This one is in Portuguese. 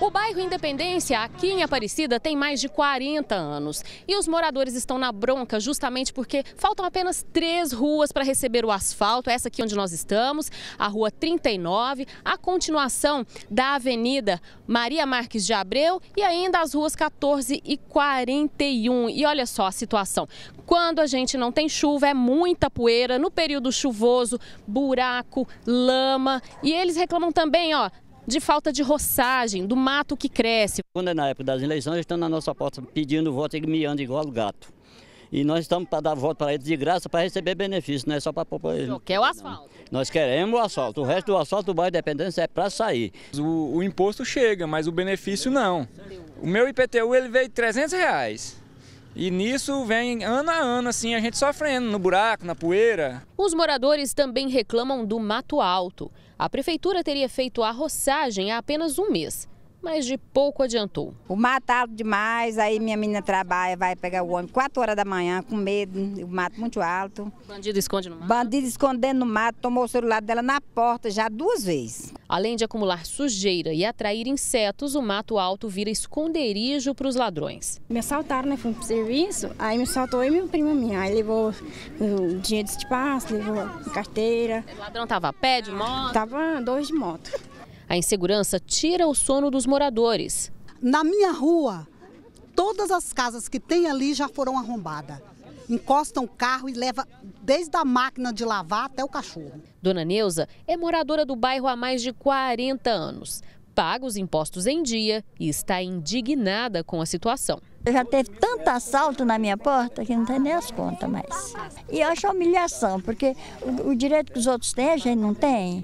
O bairro Independência, aqui em Aparecida, tem mais de 40 anos. E os moradores estão na bronca justamente porque faltam apenas três ruas para receber o asfalto. Essa aqui onde nós estamos, a Rua 39, a continuação da Avenida Maria Marques de Abreu e ainda as ruas 14 e 41. E olha só a situação. Quando a gente não tem chuva, é muita poeira. No período chuvoso, buraco, lama. E eles reclamam também, ó, de falta de roçagem, do mato que cresce. Quando é na época das eleições, eles estão na nossa porta pedindo voto e miando igual gato. E nós estamos para dar voto para eles de graça para receber benefício, não é só para poupar eles. Só quer o asfalto. Não. Nós queremos o asfalto. O resto do asfalto do bairro Independência Dependência é para sair. O, o imposto chega, mas o benefício não. O meu IPTU ele veio 300 reais. E nisso vem ano a ano, assim, a gente sofrendo no buraco, na poeira. Os moradores também reclamam do mato alto. A prefeitura teria feito a roçagem há apenas um mês mas de pouco adiantou. O matado tá demais, aí minha menina trabalha, vai pegar o ônibus 4 horas da manhã, com medo, o mato muito alto. Bandido esconde no mato? Bandido escondendo no mato, tomou o celular dela na porta já duas vezes. Além de acumular sujeira e atrair insetos, o mato alto vira esconderijo para os ladrões. Me assaltaram, né? Fui pro serviço, aí me assaltou e minha prima minha. Aí levou o hum, dinheiro de espaço, levou carteira. O ladrão tava a pé de moto? Tava dois de moto. A insegurança tira o sono dos moradores. Na minha rua, todas as casas que tem ali já foram arrombadas. Encosta o carro e leva desde a máquina de lavar até o cachorro. Dona Neuza é moradora do bairro há mais de 40 anos. Paga os impostos em dia e está indignada com a situação. Já teve tanto assalto na minha porta que não tem nem as contas mais. E eu acho humilhação, porque o direito que os outros têm, a gente não tem.